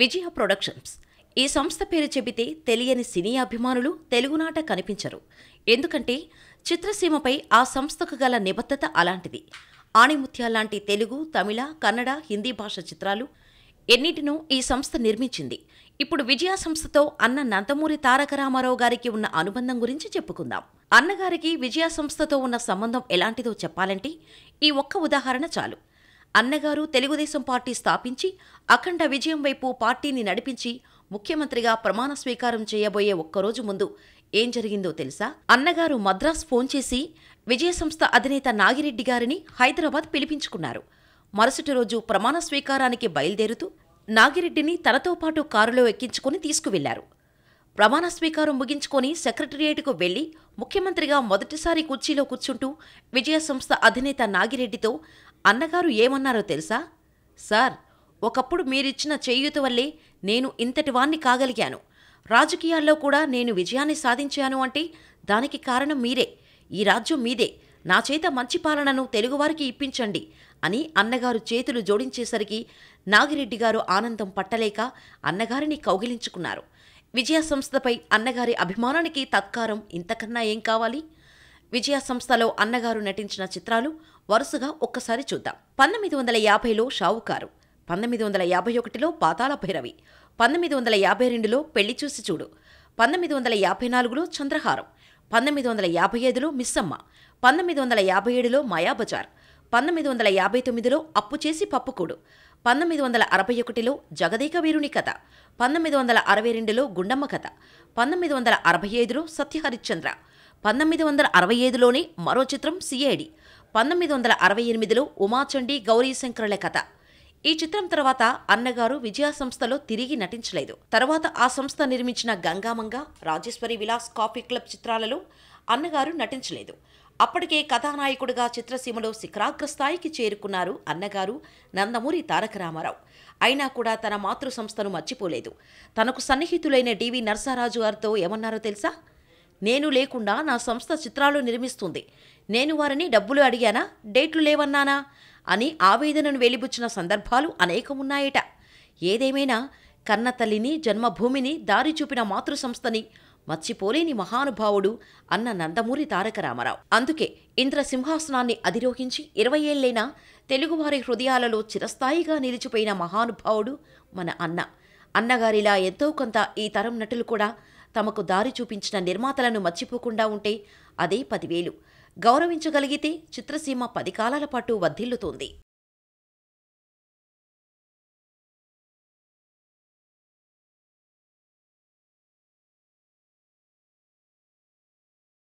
విజయ productions ఈ సంస్థ పేరు చెబితే తెలియని సినీ అభిమానులు తెలుగునాట కనిపించరు ఎందుకంటే చిత్రసీమపై ఆ సంస్థకు గల నిబద్ధత అలాంటిది ఆణిముత్యాలాంటి తెలుగు తమిళ కన్నడ హిందీ భాష చిత్రాలు ఎన్నిటినో ఈ సంస్థ నిర్మించింది ఇప్పుడు విజయ సంస్థతో అన్న నందమూరి తారక రామారావు గారికి ఉన్న అనుబంధం గురించి చెప్పుకుందాం అన్నగారికి విజయ సంస్థతో ఉన్న సంబంధం ఎలాంటిదో చెప్పాలంటే ఈ ఒక్క ఉదాహరణ చాలు అన్నగారు తెలుగుదేశం పార్టీ స్థాపించి అఖండ విజయం వైపు పార్టీని నడిపించి ముఖ్యమంత్రిగా ప్రమాణ స్వీకారం చేయబోయే ఒక్కరోజు ముందు ఏం జరిగిందో తెలుసా అన్నగారు మద్రాస్ ఫోన్ చేసి విజయ సంస్థ అధినేత నాగిరెడ్డి గారిని హైదరాబాద్ పిలిపించుకున్నారు మరుసటి రోజు ప్రమాణ స్వీకారానికి బయలుదేరుతూ నాగిరెడ్డిని తనతో పాటు కారులో ఎక్కించుకుని తీసుకువెళ్లారు ప్రమాణ స్వీకారం ముగించుకొని సెక్రటరియేట్కు వెళ్లి ముఖ్యమంత్రిగా మొదటిసారి కుర్చీలో కూర్చుంటూ విజయ సంస్థ అధినేత నాగిరెడ్డితో అన్నగారు ఏమన్నారో తెలుసా సార్ ఒకప్పుడు మీరిచ్చిన చేయూత వల్లే నేను ఇంతటి వాణ్ణి కాగలిగాను రాజకీయాల్లో కూడా నేను విజయాన్ని సాధించాను అంటే దానికి కారణం మీరే ఈ రాజ్యం మీదే నా చేత మంచి పాలనను తెలుగువారికి ఇప్పించండి అని అన్నగారు చేతులు జోడించేసరికి నాగిరెడ్డి గారు ఆనందం పట్టలేక అన్నగారిని కౌగిలించుకున్నారు విజయ సంస్థపై అన్నగారి అభిమానానికి తత్కారం ఇంతకన్నా ఏం కావాలి విజయ సంస్థలో అన్నగారు నటించిన చిత్రాలు వరుసగా ఒక్కసారి చూద్దాం పంతొమ్మిది వందల యాభైలో షావుకారు పంతొమ్మిది వందల యాభై ఒకటిలో పాతాళ భైరవి పంతొమ్మిది వందల యాభై రెండులో పెళ్లి చూసి చూడు పంతొమ్మిది వందల యాభై నాలుగులో చంద్రహారం పంతొమ్మిది వందల యాభై ఐదులో మిస్సమ్మ పంతొమ్మిది వందల యాభై ఏడులో మాయాబజార్ పంతొమ్మిది వందల యాభై తొమ్మిదిలో అప్పు చేసి పప్పుకూడు పంతొమ్మిది వందల అరవై ఒకటిలో జగదేక వీరుని కథ పంతొమ్మిది వందల అరవై రెండులో గుండమ్మ కథ పంతొమ్మిది వందల అరవై ఐదులో సత్యహరిశ్చంద్ర పంతొమ్మిది వందల అరవై ఐదులోనే మరో చిత్రం సిఐడి పంతొమ్మిది వందల అరవై ఎనిమిదిలో ఉమాచండి గౌరీశంకరుల కథ ఈ చిత్రం తర్వాత అన్నగారు విజయ సంస్థలో తిరిగి నటించలేదు తర్వాత ఆ సంస్థ నిర్మించిన గంగామంగ రాజేశ్వరి విలాస్ కాఫీ క్లబ్ చిత్రాలలో అన్నగారు నటించలేదు అప్పటికే కథానాయకుడిగా చిత్రసీమలో శిఖరాగ్ర స్థాయికి చేరుకున్నారు అన్నగారు నందమూరి తారక రామారావు అయినా కూడా తన మాతృ సంస్థను మర్చిపోలేదు తనకు సన్నిహితులైన డివి నర్సారాజు గారితో ఏమన్నారో తెలుసా నేను లేకుండా నా సంస్థ చిత్రాలు నిర్మిస్తుంది నేను వారిని డబ్బులు అడిగానా డేట్లు లేవన్నానా అని ఆవేదనను వెలిబుచ్చిన సందర్భాలు అనేకమున్నాయట ఏదేమైనా కన్నతల్లిని జన్మభూమిని దారి చూపిన మాతృ సంస్థని మర్చిపోలేని మహానుభావుడు అన్న నందమూరి తారక రామారావు అందుకే ఇంద్రసింహాసనాన్ని అధిరోహించి ఇరవై ఏళ్లైనా తెలుగువారి హృదయాలలో చిరస్థాయిగా నిలిచిపోయిన మహానుభావుడు మన అన్న అన్నగారిలా ఎంతో కొంత ఈ తరం నటులు కూడా తమకు దారి చూపించిన నిర్మాతలను మర్చిపోకుండా ఉంటే అదే పదివేలు గౌరవించగలిగితే చిత్రసీమ పది కాలాల పాటు వర్ధిల్లుతోంది